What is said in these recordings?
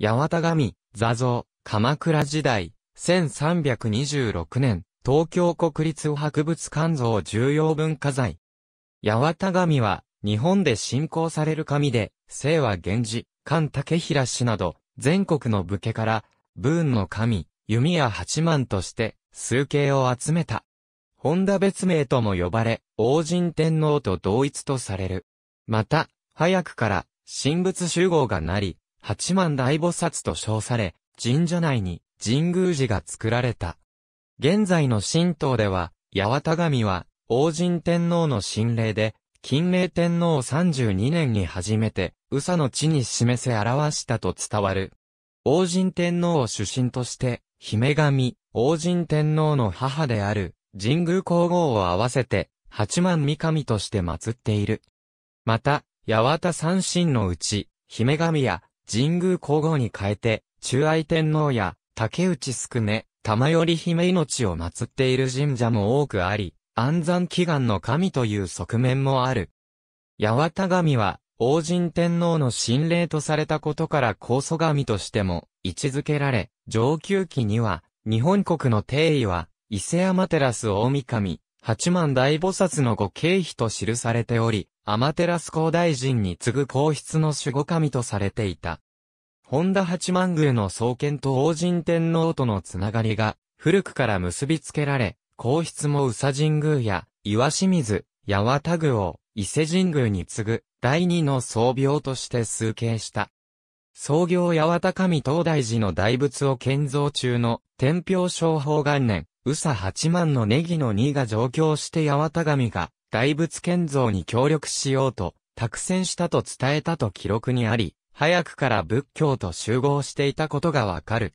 八幡神、座像、鎌倉時代、1326年、東京国立博物館像重要文化財。八幡神は、日本で信仰される神で、姓は源氏、菅竹平氏など、全国の武家から、文の神、弓矢八幡として、数形を集めた。本田別名とも呼ばれ、王神天皇と同一とされる。また、早くから、神仏集合がなり、八幡大菩薩と称され、神社内に神宮寺が作られた。現在の神道では、八幡神は、王神天皇の神霊で、金明天皇を32年に初めて、宇佐の地に示せ表したと伝わる。王神天皇を主神として、姫神、王神天皇の母である、神宮皇后を合わせて、八幡三神として祀っている。また、八幡三神のうち、姫神や神宮皇后に変えて、中愛天皇や竹内すくめ、玉より姫命を祀っている神社も多くあり、安産祈願の神という側面もある。八幡神は、王神天皇の神霊とされたことから高祖神としても位置づけられ、上級期には、日本国の定位は、伊勢山テラス大神、八幡大菩薩のご経費と記されており、天照高大臣に次ぐ皇室の守護神とされていた。本田八幡宮の創建と王神天皇とのつながりが、古くから結びつけられ、皇室も宇佐神宮や、岩清水、八幡宮を、伊勢神宮に次ぐ、第二の創廟として崇敬した。創業八幡神東大寺の大仏を建造中の天平商法元年、宇佐八幡のネギの2が上京して八幡神が大仏建造に協力しようと、託戦したと伝えたと記録にあり、早くから仏教と集合していたことがわかる。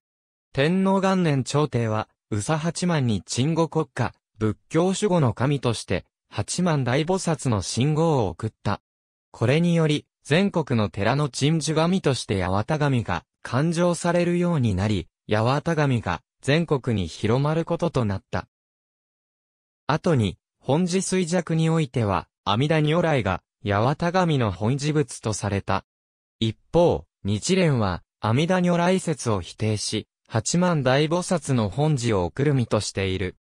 天皇元年朝廷は、宇佐八幡に鎮護国家、仏教守護の神として、八幡大菩薩の信号を送った。これにより、全国の寺の鎮守神として八幡神が、勘定されるようになり、八幡神が全国に広まることとなった。後に、本寺衰弱においては、阿弥陀如来が、八幡神の本寺仏とされた。一方、日蓮は、阿弥陀如来説を否定し、八万大菩薩の本寺を送る身としている。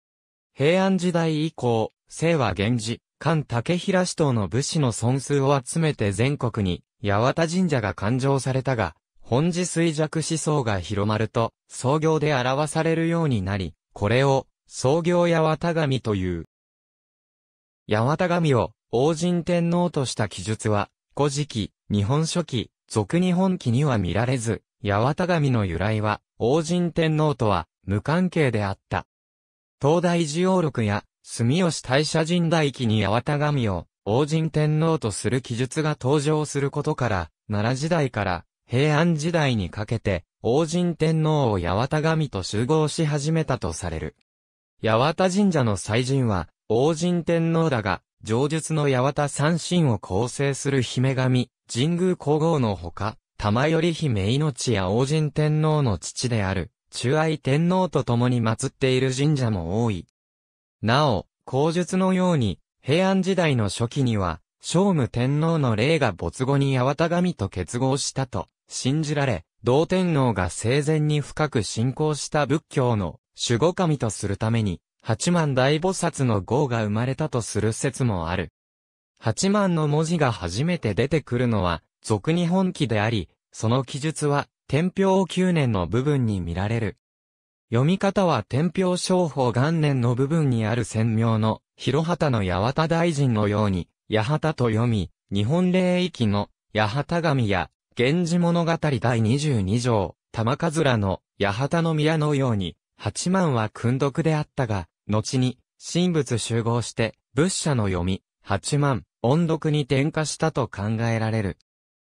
平安時代以降、清和源氏、菅竹平氏等の武士の尊数を集めて全国に、八幡神社が誕生されたが、本次衰弱思想が広まると、創業で表されるようになり、これを、創業八幡神という。八幡神を、王神天皇とした記述は、古事記、日本書紀、俗日本記には見られず、八幡神の由来は、王神天皇とは、無関係であった。東大寺王録や、住吉大社神代記に八幡神を、王神天皇とする記述が登場することから、奈良時代から、平安時代にかけて、王神天皇を八幡神と集合し始めたとされる。八幡神社の祭神は、王神天皇だが、上述の八幡三神を構成する姫神、神宮皇后のほか、玉頼姫命や王神天皇の父である、中愛天皇と共に祀っている神社も多い。なお、口述のように、平安時代の初期には、聖武天皇の霊が没後に八幡神と結合したと、信じられ、同天皇が生前に深く信仰した仏教の守護神とするために、八幡大菩薩の号が生まれたとする説もある。八幡の文字が初めて出てくるのは、俗日本記であり、その記述は、天平九年の部分に見られる。読み方は天平商法元年の部分にある鮮明の、広畑の八幡大臣のように、八幡と読み、日本霊域の、八幡神や、源氏物語第22条、玉かずらの八幡宮のように、八幡は訓読であったが、後に、神仏集合して、仏者の読み、八幡、音読に転化したと考えられる。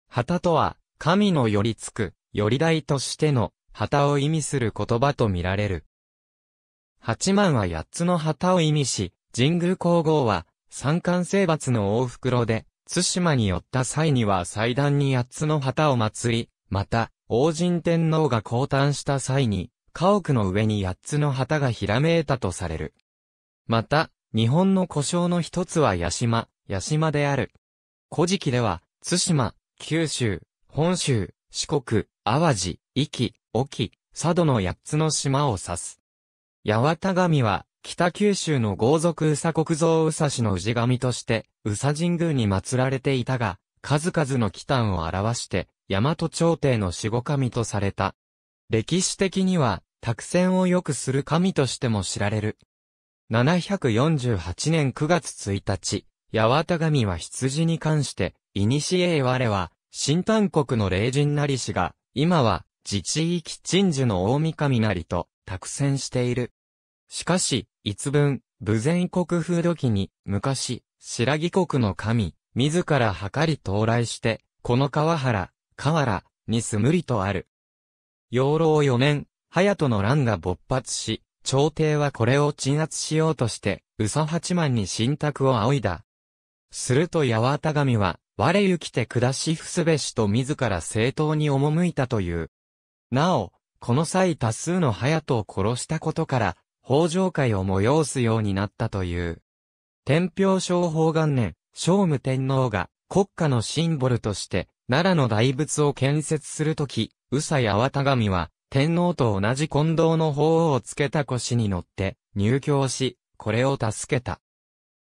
旗とは、神の寄りつく、寄り台としての、旗を意味する言葉と見られる。八幡は八つの旗を意味し、神宮皇后は、三冠征伐の大袋で、津島に寄った際には祭壇に八つの旗を祭り、また、王神天皇が降誕した際に、家屋の上に八つの旗がひらめいたとされる。また、日本の故障の一つは八島、八島である。古事記では、津島、九州、本州、四国、淡路、壱岐、沖、佐渡の八つの島を指す。八幡神は、北九州の豪族宇佐国蔵宇佐氏の氏神として、宇佐神宮に祀られていたが、数々の祈祷を表して、大和朝廷の守護神とされた。歴史的には、託戦を良くする神としても知られる。748年9月1日、八幡神は羊に関して、古へ我は、新丹国の霊人なりしが、今は、自治域鎮守の大神なりと、託戦している。しかし、一文、武前国風土記に、昔、白木国の神、自ら計り到来して、この川原、河原、にすむりとある。養老四年、隼人の乱が勃発し、朝廷はこれを鎮圧しようとして、宇佐八幡に神託を仰いだ。すると八幡神は、我ゆきて下し伏すべしと自ら正当に赴いたという。なお、この際多数の隼人を殺したことから、法上会を催すようになったという。天平商法元年、聖武天皇が国家のシンボルとして奈良の大仏を建設するとき、宇佐八幡神は天皇と同じ近藤の法をつけた腰に乗って入教し、これを助けた。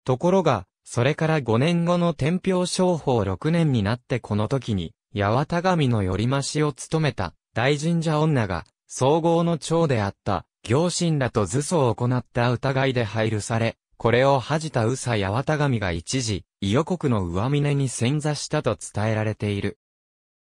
ところが、それから5年後の天平商法6年になってこの時に、八幡神の寄り増しを務めた大神社女が、総合の長であった行神らと図相を行った疑いで配慮され、これを恥じた宇佐八幡神が一時、伊予国の上峰に潜座したと伝えられている。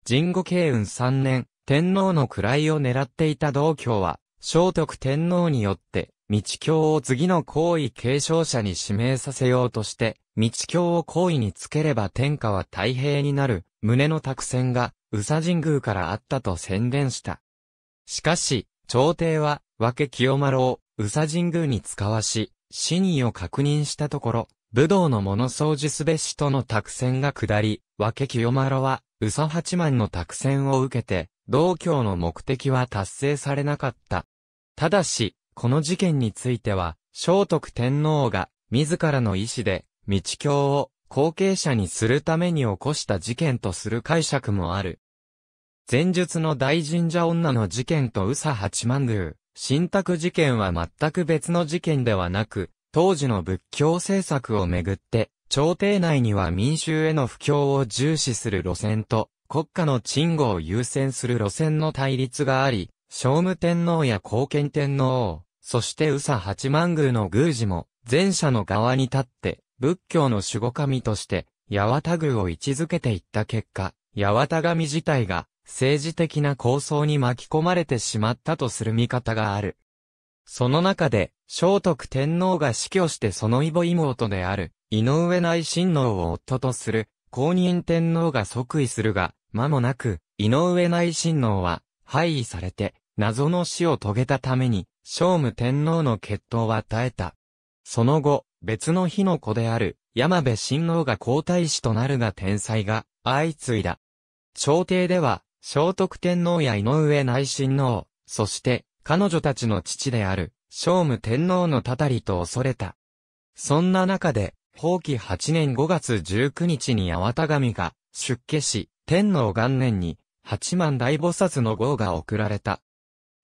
神後慶雲三年、天皇の位を狙っていた道教は、聖徳天皇によって、道教を次の皇位継承者に指名させようとして、道教を皇位につければ天下は太平になる、胸の託戦が、宇佐神宮からあったと宣伝した。しかし、朝廷は、分け清丸を宇佐神宮に使わし、真意を確認したところ、武道の物掃除すべしとの託戦が下り、分け清丸は宇佐八幡の託戦を受けて、道教の目的は達成されなかった。ただし、この事件については、聖徳天皇が自らの意志で、道教を後継者にするために起こした事件とする解釈もある。前述の大神社女の事件と宇佐八幡宮、信託事件は全く別の事件ではなく、当時の仏教政策をめぐって、朝廷内には民衆への布教を重視する路線と、国家の鎮護を優先する路線の対立があり、聖武天皇や貢献天皇そして宇佐八幡宮の宮司も、前者の側に立って、仏教の守護神として、八幡宮を位置づけていった結果、八幡神自体が、政治的な構想に巻き込まれてしまったとする見方がある。その中で、聖徳天皇が死去してその異母妹である、井上内親王を夫とする、公認天皇が即位するが、間もなく、井上内親王は、廃位されて、謎の死を遂げたために、聖武天皇の血統は絶えた。その後、別の日の子である、山部親王が皇太子となるが天才が、相次いだ。朝廷では、聖徳天皇や井上内親王、そして、彼女たちの父である、聖武天皇のたたりと恐れた。そんな中で、宝亀8年5月19日に八田神が、出家し、天皇元年に、八幡大菩薩の号が贈られた。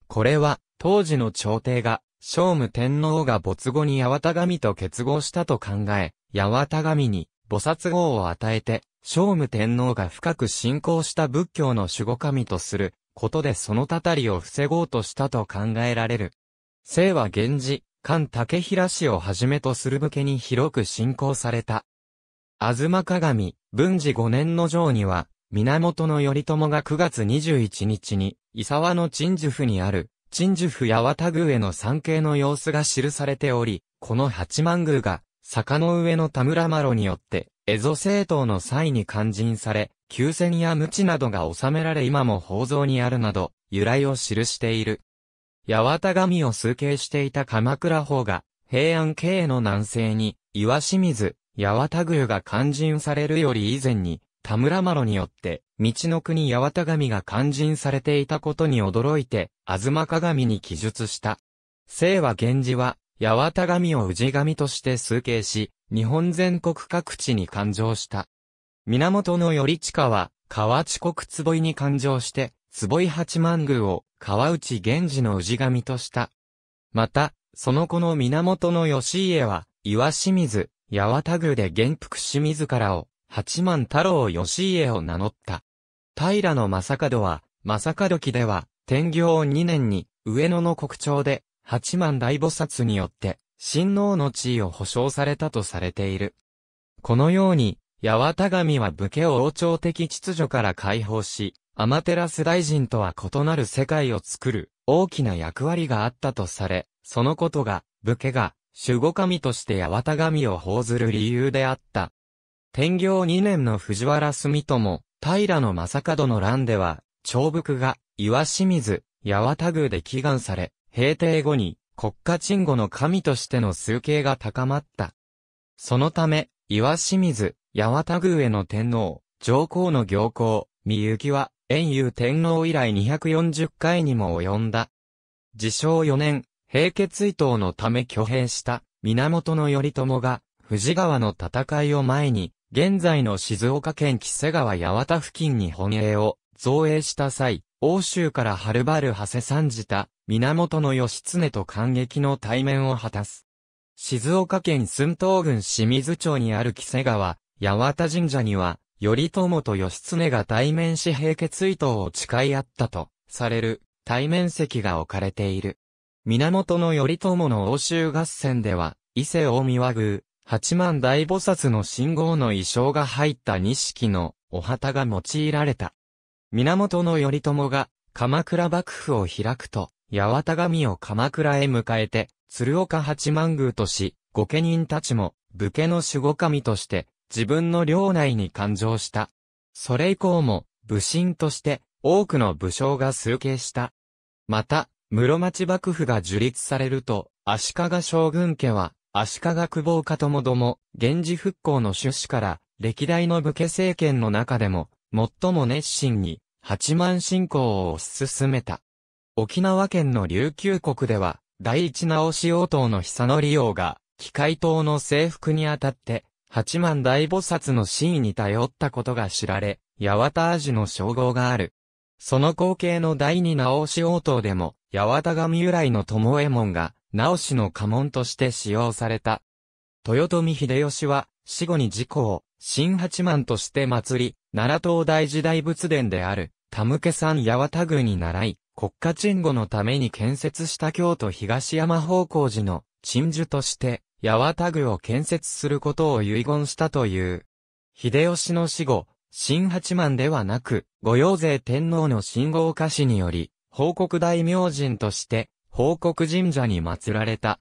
これは、当時の朝廷が、聖武天皇が没後に八幡神と結合したと考え、八幡神に、菩薩号を与えて、聖武天皇が深く信仰した仏教の守護神とすることでそのたたりを防ごうとしたと考えられる。聖は源氏、菅竹平氏をはじめとする武家に広く信仰された。吾妻鏡、文治五年の城には、源頼朝が9月21日に、伊沢の陳樹府にある、陳樹府八幡宮への参詣の様子が記されており、この八幡宮が、坂の上の田村麻呂によって、蝦夷政党の際に勧進され、旧戦や無知などが収められ今も宝蔵にあるなど、由来を記している。八幡神を崇敬していた鎌倉法が、平安経営の南西に、岩清水、八幡宮が勧進されるより以前に、田村麻呂によって、道の国八幡神が勧進されていたことに驚いて、東鏡に記述した。清和源氏は、八幡神を氏神として崇敬し、日本全国各地に誕生した。源頼親は、河内国坪井に誕生して、坪井八幡宮を川内源氏の氏神とした。また、その子の源義家は、岩清水、八幡宮で元服し自らを、八幡太郎義家を名乗った。平の正門は、正門期では、天行2年に、上野の国庁で、八幡大菩薩によって、神皇の地位を保障されたとされている。このように、八幡神は武家を王朝的秩序から解放し、アマテラス大臣とは異なる世界を作る大きな役割があったとされ、そのことが、武家が守護神として八幡神を奉ずる理由であった。天行2年の藤原住友、平の正門の乱では、長福が、岩清水、八幡宮で祈願され、平定後に国家鎮護の神としての崇敬が高まった。そのため、岩清水、八幡宮への天皇、上皇の行幸、三幸は、遠遊天皇以来240回にも及んだ。自称4年、平家追悼のため挙兵した源頼朝が、富士川の戦いを前に、現在の静岡県木瀬川八幡付近に本営を造営した際、欧州からはるばる馳せ参じた、源義経と感激の対面を果たす。静岡県寸東郡清水町にある木瀬川、八幡神社には、頼朝と義経が対面し平家追悼を誓い合ったと、される、対面席が置かれている。源頼朝の欧州合戦では、伊勢大宮宮、八幡大菩薩の信号の衣装が入った錦のお旗が用いられた。源頼朝が鎌倉幕府を開くと、八幡神を鎌倉へ迎えて、鶴岡八幡宮とし、御家人たちも武家の守護神として自分の領内に誕生した。それ以降も武神として多くの武将が崇敬した。また、室町幕府が樹立されると、足利将軍家は、足利久保家ともども、源氏復興の趣旨から、歴代の武家政権の中でも、最も熱心に八幡信仰を推し進めた。沖縄県の琉球国では、第一直し応答の久野利用が、機械党の征服にあたって、八幡大菩薩の真意に頼ったことが知られ、八幡味の称号がある。その光景の第二直し応答でも、八幡神由来の友右衛門が、直しの家紋として使用された。豊臣秀吉は、死後に事故を、新八幡として祭り、奈良東大寺大仏殿である、田向山八幡宮に習い、国家鎮護のために建設した京都東山方向寺の鎮守として、八幡宮を建設することを遺言したという。秀吉の死後、新八幡ではなく、御用税天皇の信号歌詞により、報国大明神として、報国神社に祀られた。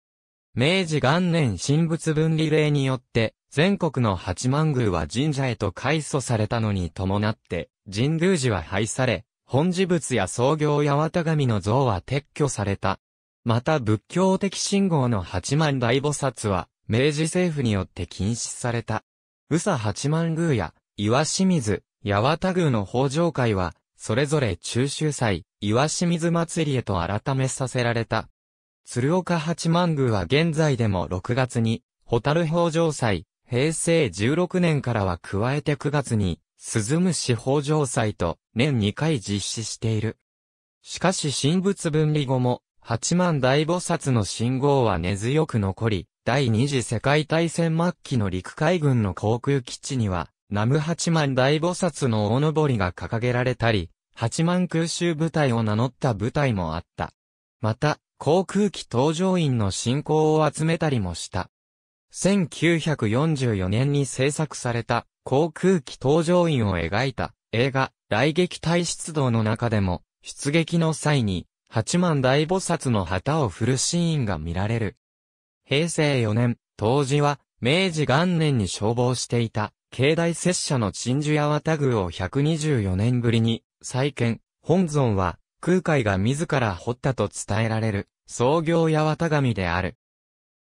明治元年神仏分離令によって、全国の八幡宮は神社へと改祖されたのに伴って、神宮寺は廃され、本寺仏や創業八幡神の像は撤去された。また仏教的信号の八幡大菩薩は、明治政府によって禁止された。宇佐八幡宮や、岩清水、八幡宮の法上会は、それぞれ中秋祭、岩清水祭りへと改めさせられた。鶴岡八幡宮は現在でも6月に、蛍宝上祭、平成16年からは加えて9月に、鈴虫法上祭と年2回実施している。しかし神仏分離後も、八幡大菩薩の信号は根強く残り、第二次世界大戦末期の陸海軍の航空基地には、南無八幡大菩薩の大登りが掲げられたり、八幡空襲部隊を名乗った部隊もあった。また、航空機搭乗員の信仰を集めたりもした。1944年に制作された航空機搭乗員を描いた映画、雷撃隊出動の中でも、出撃の際に、八幡大菩薩の旗を振るシーンが見られる。平成4年、当時は、明治元年に消防していた、境内拙者の鎮守屋綿宮を124年ぶりに、再建、本尊は、空海が自ら掘ったと伝えられる、創業八幡神である。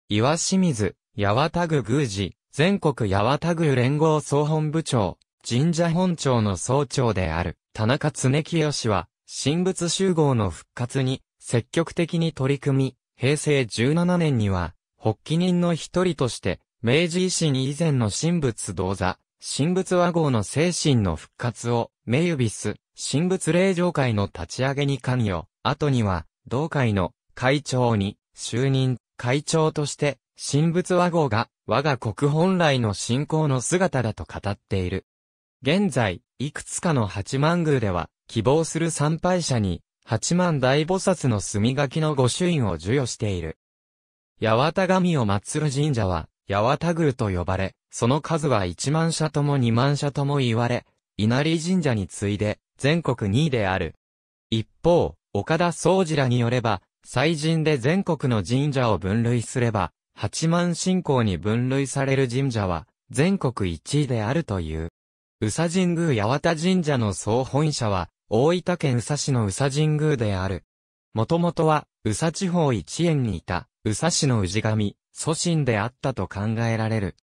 岩清水、八幡宮宮司、全国八幡宮連合総本部長、神社本庁の総長である、田中恒清氏は、神仏集合の復活に、積極的に取り組み、平成17年には、発起人の一人として、明治維新以前の神仏同座、神仏和合の精神の復活を、メユビス、神仏霊場会の立ち上げに関与、後には、同会の会長に就任、会長として神仏和合が我が国本来の信仰の姿だと語っている。現在、いくつかの八幡宮では、希望する参拝者に、八幡大菩薩の墨書きの御朱印を授与している。八幡神を祀る神社は、八幡宮と呼ばれ、その数は一万社とも二万社とも言われ、稲荷神社に次いで、全国2位である。一方、岡田総司らによれば、祭神で全国の神社を分類すれば、八幡信仰に分類される神社は、全国一位であるという。宇佐神宮八幡神社の総本社は、大分県宇佐市の宇佐神宮である。もともとは、宇佐地方一円にいた、宇佐市の氏神、祖神であったと考えられる。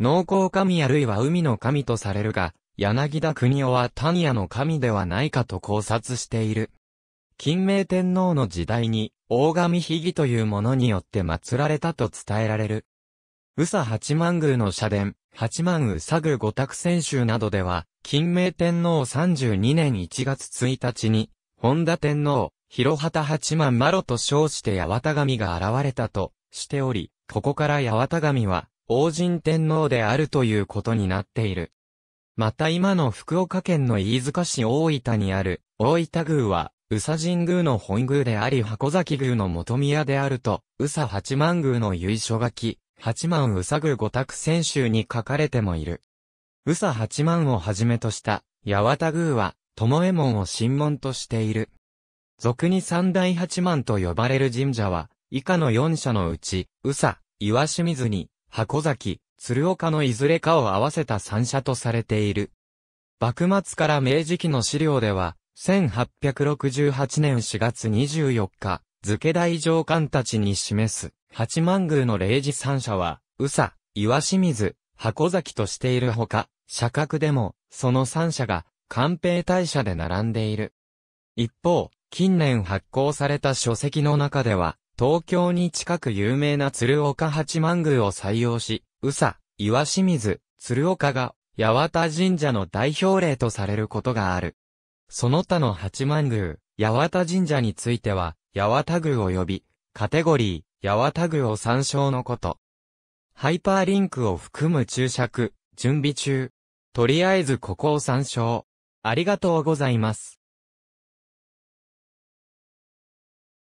農耕神あるいは海の神とされるが、柳田国夫は丹野の神ではないかと考察している。金明天皇の時代に、大神秘儀というものによって祀られたと伝えられる。宇佐八幡宮の社殿、八幡宮佐宮五託選手などでは、金明天皇32年1月1日に、本田天皇、広畑八幡マロと称して八幡神が現れたとしており、ここから八幡神は、王神天皇であるということになっている。また今の福岡県の飯塚市大分にある、大分宮は、宇佐神宮の本宮であり箱崎宮の元宮であると、宇佐八幡宮の由緒書き、八幡宇佐宮五託選集に書かれてもいる。宇佐八幡をはじめとした、八幡宮は、友右衛門を神門としている。俗に三大八幡と呼ばれる神社は、以下の四社のうち、宇佐、岩清水に、箱崎、鶴岡のいずれかを合わせた三社とされている。幕末から明治期の資料では、1868年4月24日、付大上官たちに示す、八幡宮の霊事三者は、宇佐、岩清水、箱崎としているほか、社格でも、その三社が、官兵大社で並んでいる。一方、近年発行された書籍の中では、東京に近く有名な鶴岡八幡宮を採用し、宇佐、岩清水、鶴岡が、八幡神社の代表例とされることがある。その他の八幡宮、八幡神社については、八幡宮を呼び、カテゴリー、八幡宮を参照のこと。ハイパーリンクを含む注釈、準備中。とりあえずここを参照。ありがとうございます。